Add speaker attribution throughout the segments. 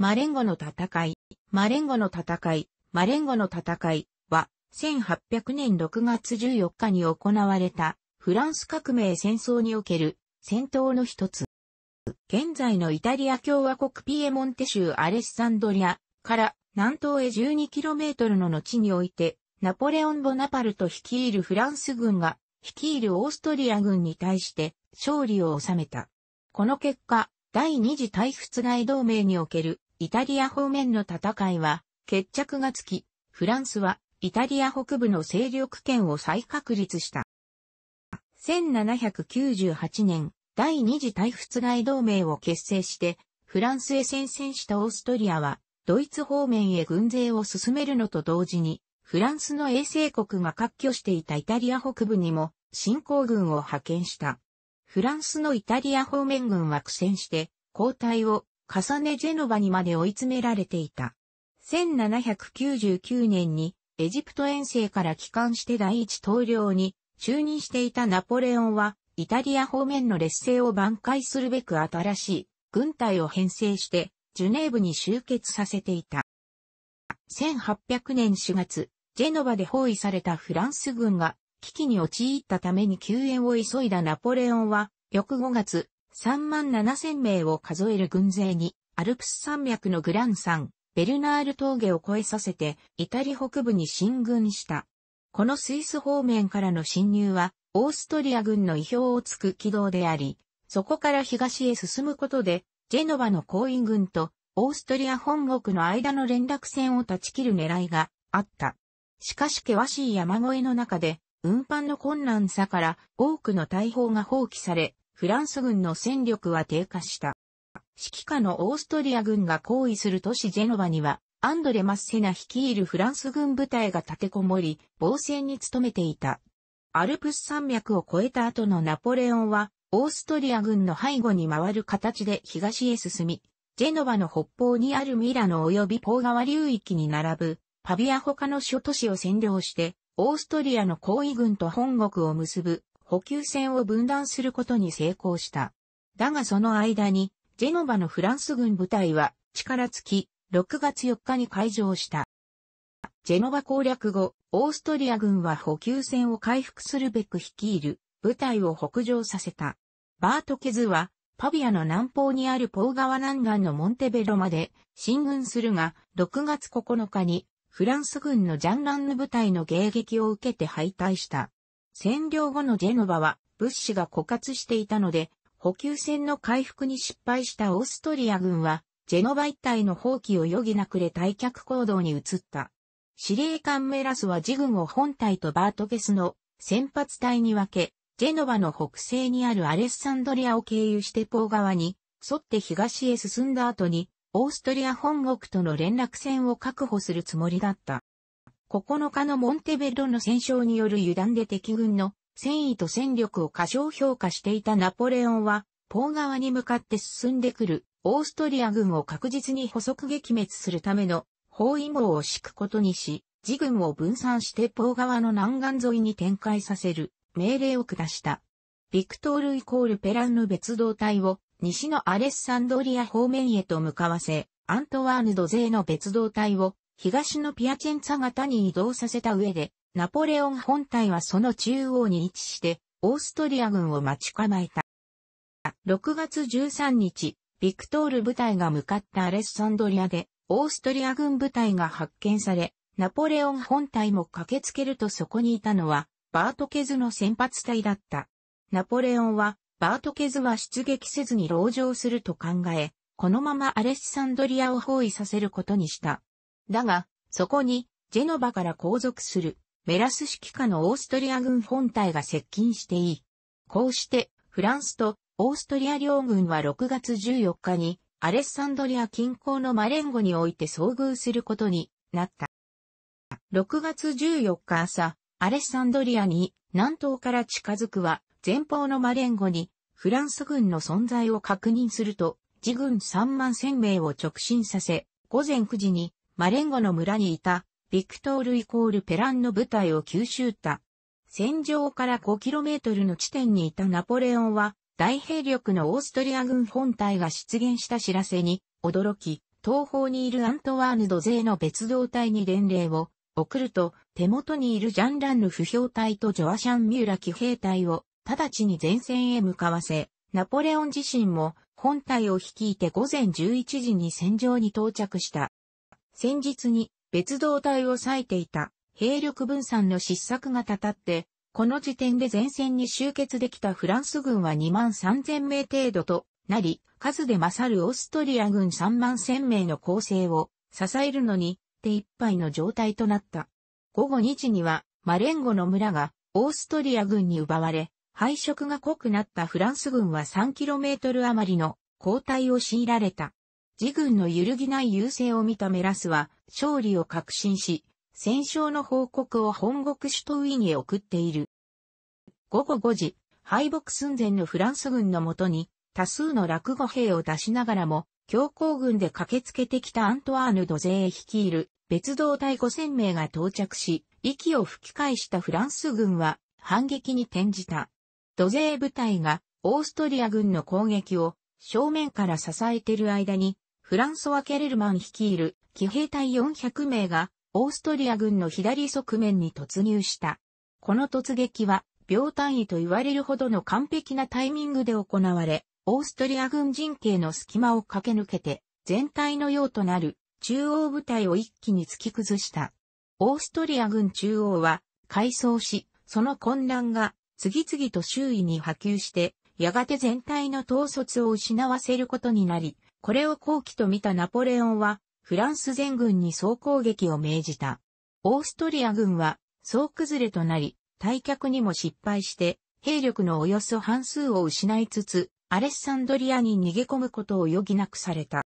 Speaker 1: マレンゴの戦い、マレンゴの戦い、マレンゴの戦いは、1800年6月14日に行われた、フランス革命戦争における戦闘の一つ。現在のイタリア共和国ピエモンテ州アレッサンドリアから南東へ 12km の後において、ナポレオン・ボナパルト率いるフランス軍が、率いるオーストリア軍に対して勝利を収めた。この結果、第二次大仏大同盟におけるイタリア方面の戦いは決着がつき、フランスはイタリア北部の勢力圏を再確立した。1798年、第二次大仏外同盟を結成して、フランスへ宣戦したオーストリアは、ドイツ方面へ軍勢を進めるのと同時に、フランスの衛星国が割拠していたイタリア北部にも侵攻軍を派遣した。フランスのイタリア方面軍は苦戦して、後退を重ねジェノバにまで追い詰められていた。1799年にエジプト遠征から帰還して第一統領に就任していたナポレオンはイタリア方面の劣勢を挽回するべく新しい軍隊を編成してジュネーブに集結させていた。1800年4月、ジェノバで包囲されたフランス軍が危機に陥ったために救援を急いだナポレオンは翌5月3万7千名を数える軍勢に、アルプス山脈のグラン山、ベルナール峠を越えさせて、イタリ北部に進軍した。このスイス方面からの侵入は、オーストリア軍の意表をつく軌道であり、そこから東へ進むことで、ジェノバの行為軍とオーストリア本国の間の連絡線を断ち切る狙いがあった。しかし険しい山越えの中で、運搬の困難さから多くの大砲が放棄され、フランス軍の戦力は低下した。指揮下のオーストリア軍が行為する都市ジェノバには、アンドレ・マッセナ率いるフランス軍部隊が立てこもり、防戦に努めていた。アルプス山脈を越えた後のナポレオンは、オーストリア軍の背後に回る形で東へ進み、ジェノバの北方にあるミラノ及びポー川流域に並ぶ、パビア他の諸都市を占領して、オーストリアの行為軍と本国を結ぶ補給線を分断することに成功した。だがその間に、ジェノバのフランス軍部隊は力尽き、6月4日に開場した。ジェノバ攻略後、オーストリア軍は補給線を回復するべく率いる部隊を北上させた。バートケズは、パビアの南方にあるポー川南岸のモンテベロまで進軍するが、6月9日にフランス軍のジャンランヌ部隊の迎撃を受けて敗退した。占領後のジェノバは物資が枯渇していたので、補給船の回復に失敗したオーストリア軍は、ジェノバ一帯の放棄を余儀なくれ退却行動に移った。司令官メラスは自軍を本隊とバートゲスの先発隊に分け、ジェノバの北西にあるアレッサンドリアを経由してポー側に沿って東へ進んだ後に、オーストリア本国との連絡船を確保するつもりだった。9日のモンテベロの戦勝による油断で敵軍の戦意と戦力を過小評価していたナポレオンは、ポー側に向かって進んでくるオーストリア軍を確実に捕捉撃滅するための包囲網を敷くことにし、自軍を分散してポー側の南岸沿いに展開させる命令を下した。ビクトールイコールペランの別動隊を西のアレッサンドリア方面へと向かわせ、アントワーヌド勢の別動隊を東のピアチェンツァ型に移動させた上で、ナポレオン本体はその中央に位置して、オーストリア軍を待ち構えた。6月13日、ビクトール部隊が向かったアレッサンドリアで、オーストリア軍部隊が発見され、ナポレオン本体も駆けつけるとそこにいたのは、バートケズの先発隊だった。ナポレオンは、バートケズは出撃せずに籠城すると考え、このままアレッサンドリアを包囲させることにした。だが、そこに、ジェノバから後続する、メラス指揮下のオーストリア軍本体が接近していい。こうして、フランスとオーストリア両軍は6月14日に、アレッサンドリア近郊のマレンゴにおいて遭遇することになった。6月14日朝、アレッサンドリアに南東から近づくは、前方のマレンゴにフランス軍の存在を確認すると、自軍3万1000名を直進させ、午前9時にマレンゴの村にいた、ビクトールイコールペランの部隊を吸収た。戦場から 5km の地点にいたナポレオンは、大兵力のオーストリア軍本隊が出現した知らせに、驚き、東方にいるアントワーヌド勢の別動隊に伝令を送ると、手元にいるジャンランヌ不評隊とジョアシャン・ミューラ騎兵隊を直ちに前線へ向かわせ、ナポレオン自身も本隊を率いて午前11時に戦場に到着した。先日に別動隊を割いていた兵力分散の失策がたたって、この時点で前線に集結できたフランス軍は2万3000名程度となり、数で勝るオーストリア軍3万1000名の構成を支えるのに手一杯の状態となった。午後2時にはマレンゴの村がオーストリア軍に奪われ、配色が濃くなったフランス軍は 3km 余りの交代を強いられた。自軍の揺るぎない優勢を見たメラスは、勝利を確信し、戦勝の報告を本国首都ウィに送っている。午後5時、敗北寸前のフランス軍のもとに、多数の落語兵を出しながらも、強行軍で駆けつけてきたアントワーヌ・ドゼー率いる別動隊5000名が到着し、息を吹き返したフランス軍は反撃に転じた。ドゼ部隊がオーストリア軍の攻撃を正面から支えている間にフランソワ・ケレルマン率いる騎兵隊400名がオーストリア軍の左側面に突入した。この突撃は秒単位と言われるほどの完璧なタイミングで行われ、オーストリア軍陣形の隙間を駆け抜けて、全体のようとなる中央部隊を一気に突き崩した。オーストリア軍中央は改装し、その混乱が次々と周囲に波及して、やがて全体の統率を失わせることになり、これを好機と見たナポレオンは、フランス全軍に総攻撃を命じた。オーストリア軍は、総崩れとなり、退却にも失敗して、兵力のおよそ半数を失いつつ、アレッサンドリアに逃げ込むことを余儀なくされた。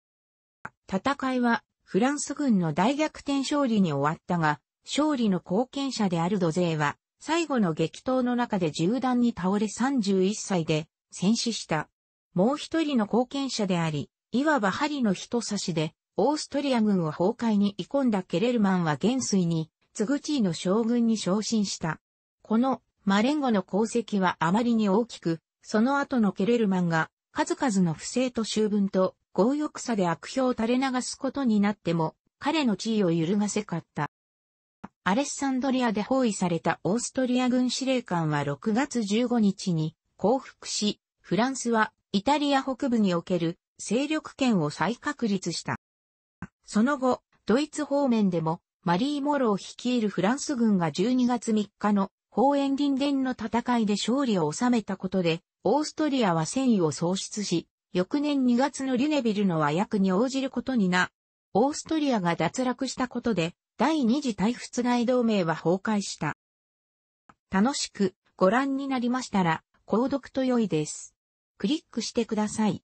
Speaker 1: 戦いは、フランス軍の大逆転勝利に終わったが、勝利の貢献者であるドゼーは、最後の激闘の中で銃弾に倒れ31歳で、戦死した。もう一人の貢献者であり、いわば針の人差しで、オーストリア軍を崩壊に追い込んだケレルマンは元帥に、ツグチーの将軍に昇進した。このマレンゴの功績はあまりに大きく、その後のケレルマンが数々の不正と修文と強欲さで悪評を垂れ流すことになっても、彼の地位を揺るがせかった。アレッサンドリアで包囲されたオーストリア軍司令官は6月15日に降伏し、フランスはイタリア北部における勢力圏を再確立した。その後、ドイツ方面でも、マリー・モロを率いるフランス軍が12月3日のホーエンリンデンの戦いで勝利を収めたことで、オーストリアは戦意を喪失し、翌年2月のリュネビルの和訳に応じることにな、オーストリアが脱落したことで、第二次大仏外同盟は崩壊した。楽しくご覧になりましたら、購読と良いです。クリックしてください。